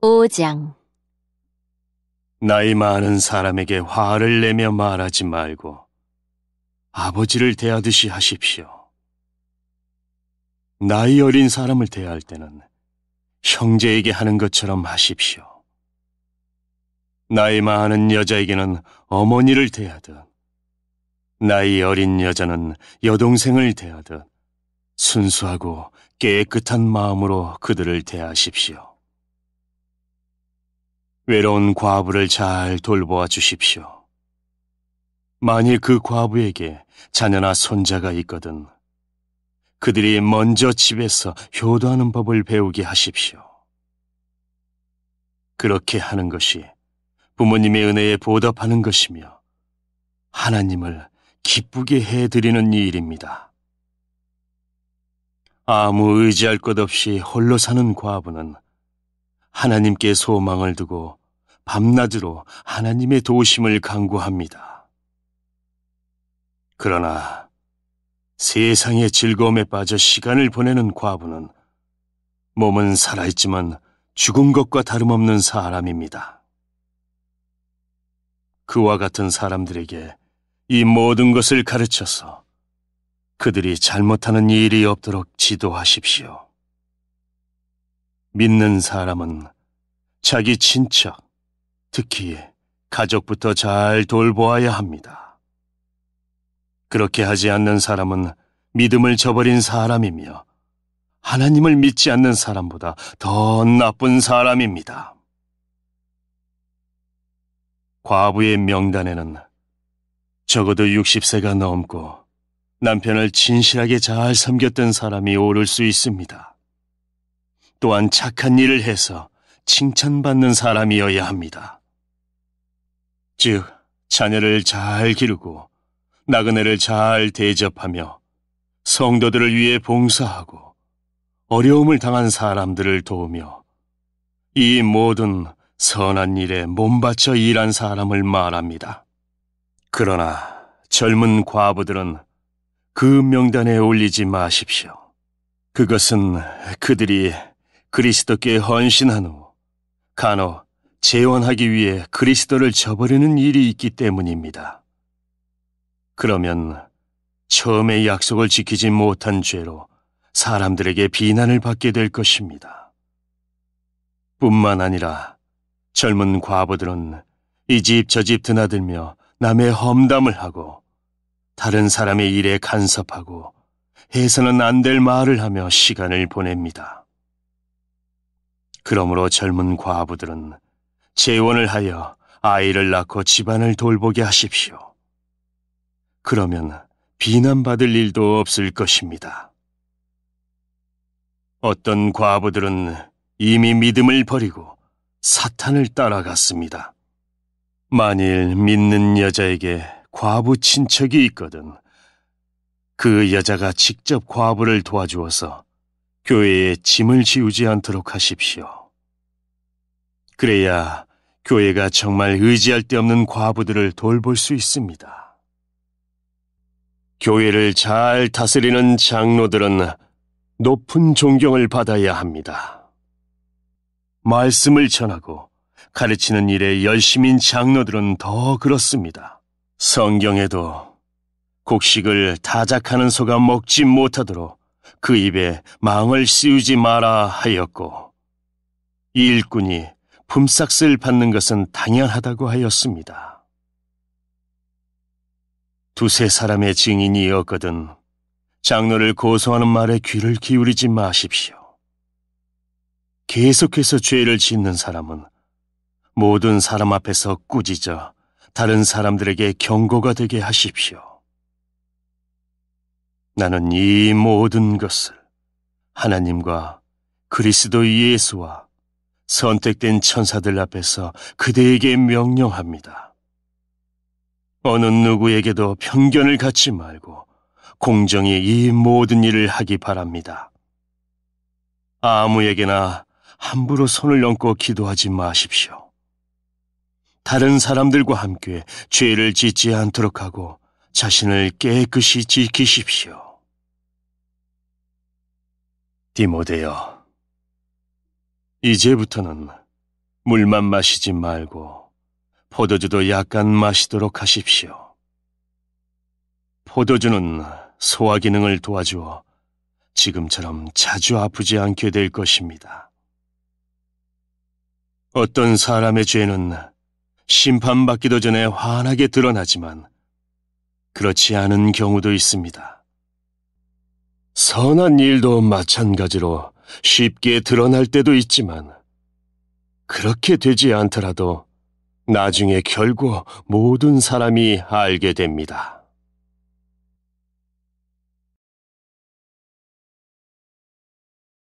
5장 나이 많은 사람에게 화를 내며 말하지 말고 아버지를 대하듯이 하십시오. 나이 어린 사람을 대할 때는 형제에게 하는 것처럼 하십시오. 나이 많은 여자에게는 어머니를 대하듯, 나이 어린 여자는 여동생을 대하듯, 순수하고 깨끗한 마음으로 그들을 대하십시오. 외로운 과부를 잘 돌보아 주십시오. 만일 그 과부에게 자녀나 손자가 있거든 그들이 먼저 집에서 효도하는 법을 배우게 하십시오. 그렇게 하는 것이 부모님의 은혜에 보답하는 것이며 하나님을 기쁘게 해드리는 일입니다. 아무 의지할 것 없이 홀로 사는 과부는 하나님께 소망을 두고 밤낮으로 하나님의 도심을 우 강구합니다. 그러나 세상의 즐거움에 빠져 시간을 보내는 과부는 몸은 살아있지만 죽은 것과 다름없는 사람입니다. 그와 같은 사람들에게 이 모든 것을 가르쳐서 그들이 잘못하는 일이 없도록 지도하십시오. 믿는 사람은 자기 친척, 특히 가족부터 잘 돌보아야 합니다. 그렇게 하지 않는 사람은 믿음을 저버린 사람이며 하나님을 믿지 않는 사람보다 더 나쁜 사람입니다. 과부의 명단에는 적어도 60세가 넘고 남편을 진실하게 잘 섬겼던 사람이 오를 수 있습니다. 또한 착한 일을 해서 칭찬받는 사람이어야 합니다. 즉, 자녀를 잘 기르고 나그네를 잘 대접하며 성도들을 위해 봉사하고 어려움을 당한 사람들을 도우며 이 모든 선한 일에 몸바쳐 일한 사람을 말합니다. 그러나 젊은 과부들은 그 명단에 올리지 마십시오. 그것은 그들이 그리스도께 헌신한 후 간혹 재원하기 위해 그리스도를 저버리는 일이 있기 때문입니다. 그러면 처음에 약속을 지키지 못한 죄로 사람들에게 비난을 받게 될 것입니다. 뿐만 아니라 젊은 과부들은 이 집 저 집 드나들며 남의 험담을 하고 다른 사람의 일에 간섭하고 해서는 안 될 말을 하며 시간을 보냅니다. 그러므로 젊은 과부들은 재혼을 하여 아이를 낳고 집안을 돌보게 하십시오. 그러면 비난받을 일도 없을 것입니다. 어떤 과부들은 이미 믿음을 버리고 사탄을 따라갔습니다. 만일 믿는 여자에게 과부 친척이 있거든 그 여자가 직접 과부를 도와주어서 교회에 짐을 지우지 않도록 하십시오. 그래야 교회가 정말 의지할 데 없는 과부들을 돌볼 수 있습니다. 교회를 잘 다스리는 장로들은 높은 존경을 받아야 합니다. 말씀을 전하고 가르치는 일에 열심인 장로들은 더 그렇습니다. 성경에도 곡식을 타작하는 소가 먹지 못하도록 그 입에 망을 씌우지 마라 하였고 일꾼이 품삯을 받는 것은 당연하다고 하였습니다. 두세 사람의 증인이었거든 장로를 고소하는 말에 귀를 기울이지 마십시오. 계속해서 죄를 짓는 사람은 모든 사람 앞에서 꾸짖어 다른 사람들에게 경고가 되게 하십시오. 나는 이 모든 것을 하나님과 그리스도 예수와 선택된 천사들 앞에서 그대에게 명령합니다. 어느 누구에게도 편견을 갖지 말고 공정히 이 모든 일을 하기 바랍니다. 아무에게나 함부로 손을 얹고 기도하지 마십시오. 다른 사람들과 함께 죄를 짓지 않도록 하고 자신을 깨끗이 지키십시오. 디모데여. 이제부터는 물만 마시지 말고 포도주도 약간 마시도록 하십시오. 포도주는 소화 기능을 도와주어 지금처럼 자주 아프지 않게 될 것입니다. 어떤 사람의 죄는 심판받기도 전에 환하게 드러나지만 그렇지 않은 경우도 있습니다. 선한 일도 마찬가지로 쉽게 드러날 때도 있지만 그렇게 되지 않더라도 나중에 결국 모든 사람이 알게 됩니다.